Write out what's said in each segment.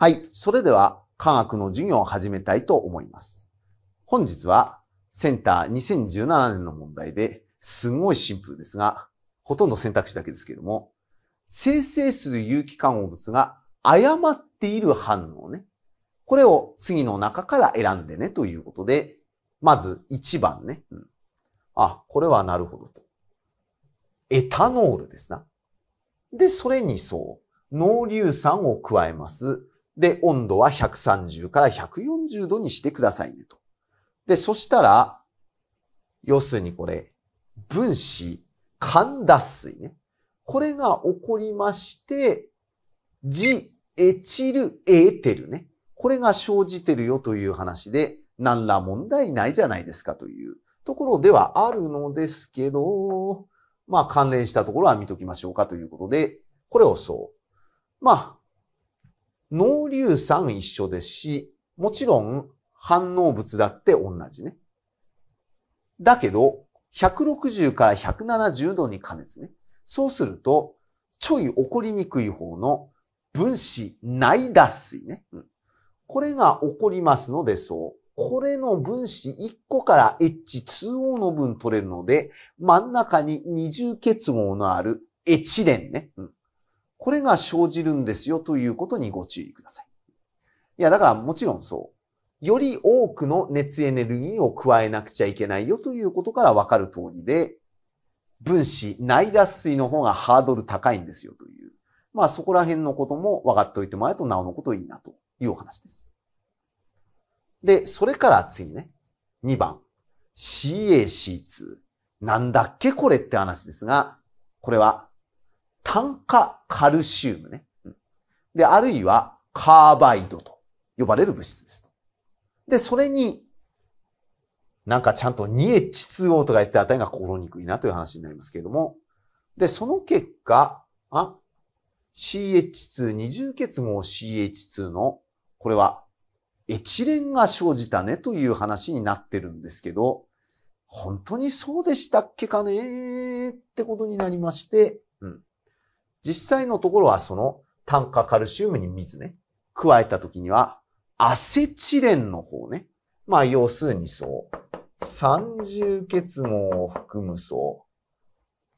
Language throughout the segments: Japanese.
はい。それでは科学の授業を始めたいと思います。本日はセンター2017年の問題で、すごいシンプルですが、ほとんど選択肢だけですけれども、生成する有機化合物が誤っている反応ね。これを次の中から選んでねということで、まず1番ね。うん、あ、これはなるほどと。エタノールですな。で、それにそう、濃硫酸を加えます。で、温度は130から140度にしてくださいねと。で、そしたら、要するにこれ、分子、間脱水ね。これが起こりまして、ジエチルエーテルね。これが生じてるよという話で、何ら問題ないじゃないですかというところではあるのですけど、まあ関連したところは見ときましょうかということで、これをそう。まあ、濃硫酸一緒ですし、もちろん反応物だって同じね。だけど、160から170度に加熱ね。そうすると、ちょい起こりにくい方の分子内脱水ね。これが起こりますので、そう。これの分子1個から H2O の分取れるので、真ん中に二重結合のあるエチレンね。うん、これが生じるんですよということにご注意ください。いや、だからもちろんそう。より多くの熱エネルギーを加えなくちゃいけないよということからわかる通りで、分子内脱水の方がハードル高いんですよという。まあそこら辺のことも分かっておいてもらえるとなおのこといいなというお話です。で、それから次ね。2番。CAC2。なんだっけこれって話ですが、これは炭化カルシウムね。で、あるいはカーバイドと呼ばれる物質です。で、それに、なんかちゃんと 2H2O とか言って値たが心にくいなという話になりますけれども、で、その結果、あ、CH2、二重結合 CH2 の、これはエチレンが生じたねという話になってるんですけど、本当にそうでしたっけかねってことになりまして、うん。実際のところはその炭化カルシウムに水ね、加えた時には、アセチレンの方ね。まあ、要するにそう。三重結合を含むそう。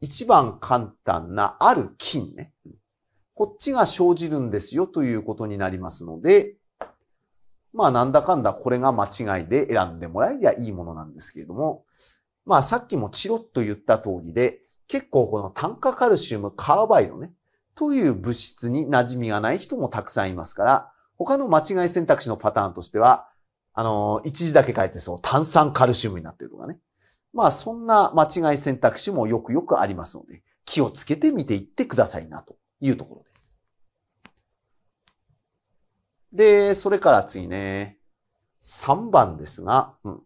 一番簡単なある菌ね。こっちが生じるんですよということになりますので、まあなんだかんだこれが間違いで選んでもらえりゃいいものなんですけれども、まあさっきもチロッと言った通りで、結構この炭化カルシウムカーバイドね、という物質に馴染みがない人もたくさんいますから、他の間違い選択肢のパターンとしては、あの一字だけ書いてそう、炭酸カルシウムになってるとかね。まあ、そんな間違い選択肢もよくよくありますので、気をつけて見ていってくださいな、というところです。で、それから次ね、3番ですが、うん、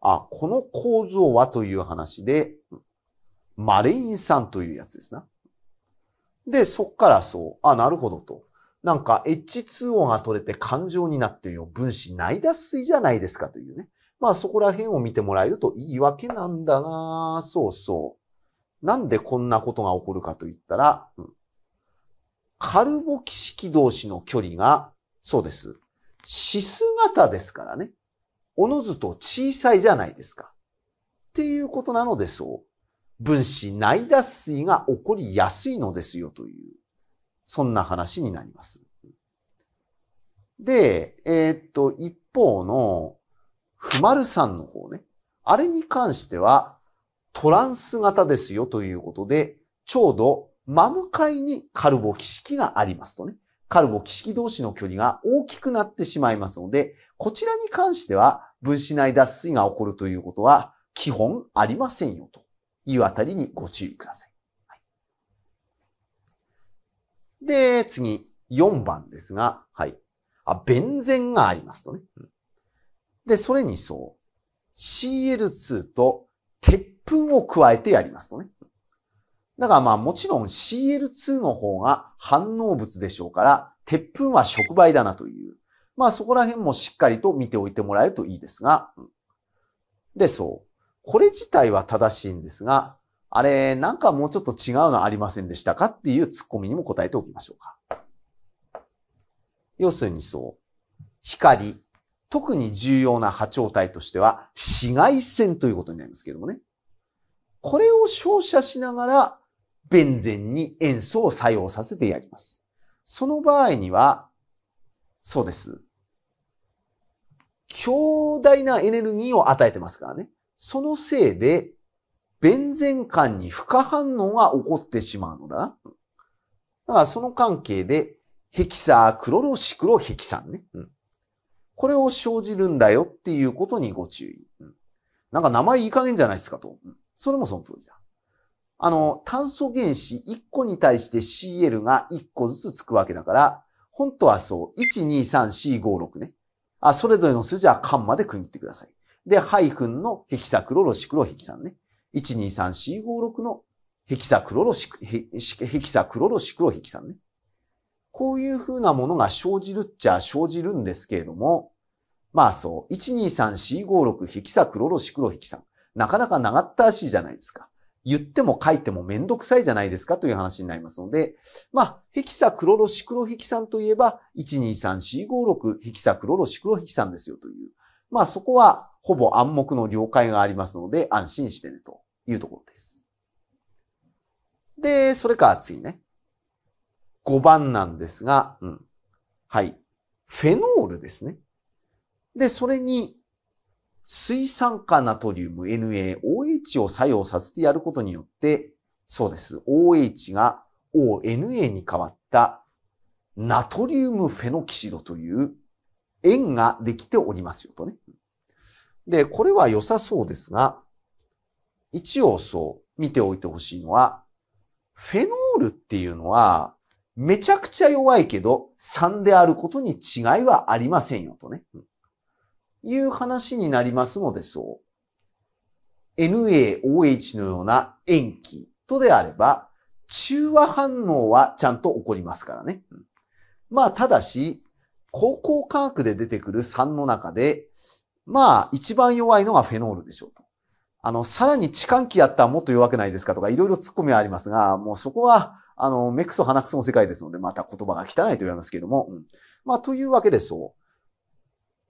あ、この構造はという話で、うん、マレイン酸というやつですな。で、そっからそう、あ、なるほどと。なんか H2O が取れて感情になっているよ。分子内脱水じゃないですかというね。まあそこら辺を見てもらえるといいわけなんだが、そうそう。なんでこんなことが起こるかと言ったら、うん、カルボキ式同士の距離が、そうです。シス型ですからね。おのずと小さいじゃないですか。っていうことなのでそう。分子内脱水が起こりやすいのですよという、そんな話になります。で、えー、っと、一方の、ふまるさんの方ね。あれに関しては、トランス型ですよということで、ちょうど真向かいにカルボ基式がありますとね。カルボ基式同士の距離が大きくなってしまいますので、こちらに関しては分子内脱水が起こるということは基本ありませんよというあたりにご注意ください。はい、で、次、4番ですが、はい。あ、弁前がありますとね。で、それにそう、CL2 と鉄粉を加えてやりますとね。だからまあもちろん CL2 の方が反応物でしょうから、鉄粉は触媒だなという。まあそこら辺もしっかりと見ておいてもらえるといいですが。で、そう。これ自体は正しいんですが、あれ、なんかもうちょっと違うのありませんでしたかっていうツッコミにも答えておきましょうか。要するにそう。光、特に重要な波長帯としては紫外線ということになりますけどもね。これを照射しながら、ベンゼンに塩素を作用させてやります。その場合には、そうです。強大なエネルギーを与えてますからね。そのせいで、弁前間に不可反応が起こってしまうのだ。だからその関係で、ヘキサークロロシクロヘキサンね。うん、これを生じるんだよっていうことにご注意。うん、なんか名前いい加減じゃないですかと。うん、それもその通りだ。あの、炭素原子1個に対して CL が1個ずつつくわけだから、本当はそう、1、2、3、4、5、6ね。あ、それぞれの数字はンまで区切ってください。で、ハイフンのヘキサクロロシクロヘキサンね。123456のヘキサクロロシク、ヘキサクロロシクロヘキサンね。こういうふうなものが生じるっちゃ生じるんですけれども、まあそう、123456ヘキサクロロシクロヘキサン。なかなか長ったらしいじゃないですか。言っても書いてもめんどくさいじゃないですかという話になりますので、まあ、ヘキサクロロシクロヘキサンといえば、123456ヘキサクロロシクロヘキサンですよという。まあそこはほぼ暗黙の了解がありますので、安心してね、というところです。で、それから次ね。5番なんですが、うん。はい。フェノールですね。で、それに、水酸化ナトリウム NaOH を作用させてやることによって、そうです。OH が ONA に変わったナトリウムフェノキシドという円ができておりますよとね。で、これは良さそうですが、一応そう見ておいてほしいのは、フェノールっていうのは、めちゃくちゃ弱いけど、3であることに違いはありませんよとね。いう話になりますのでそう。NaOH のような塩基とであれば、中和反応はちゃんと起こりますからね。まあ、ただし、高校科学で出てくる3の中で、まあ、一番弱いのがフェノールでしょうと。あの、さらに痴漢期やったらもっと弱くないですかとか、いろいろ突っ込みはありますが、もうそこは、あの、目くそ鼻くその世界ですので、また言葉が汚いと言われますけれども、うん、まあ、というわけでそう。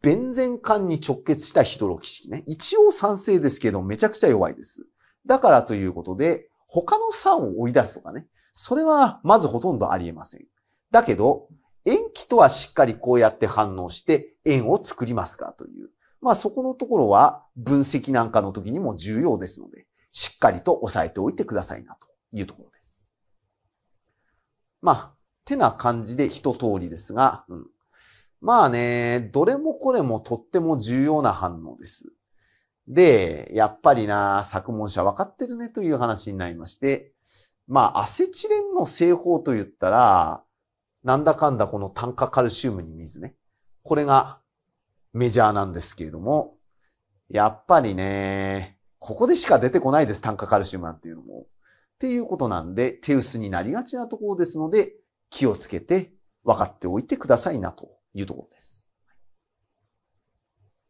ベンゼン管に直結したヒドロキ式ね。一応酸性ですけど、めちゃくちゃ弱いです。だからということで、他の酸を追い出すとかね。それは、まずほとんどありえません。だけど、塩基とはしっかりこうやって反応して、塩を作りますかという。まあそこのところは分析なんかの時にも重要ですので、しっかりと押さえておいてくださいなというところです。まあ、てな感じで一通りですが、うん、まあね、どれもこれもとっても重要な反応です。で、やっぱりな、作文者わかってるねという話になりまして、まあ、アセチレンの製法と言ったら、なんだかんだこの炭化カルシウムに水ね。これがメジャーなんですけれども、やっぱりね、ここでしか出てこないです、炭化カルシウムなんていうのも。っていうことなんで、手薄になりがちなところですので、気をつけて分かっておいてくださいなというところです。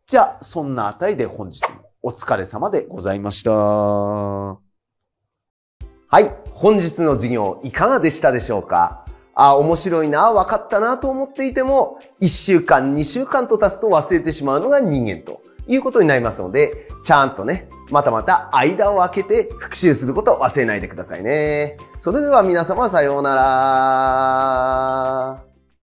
じゃあ、そんなあたりで本日もお疲れ様でございました。はい、本日の授業いかがでしたでしょうかあ面白いな、分かったなと思っていても、1週間、2週間と経つと忘れてしまうのが人間ということになりますので、ちゃんとね、またまた間を空けて復習することを忘れないでくださいね。それでは皆様さようなら。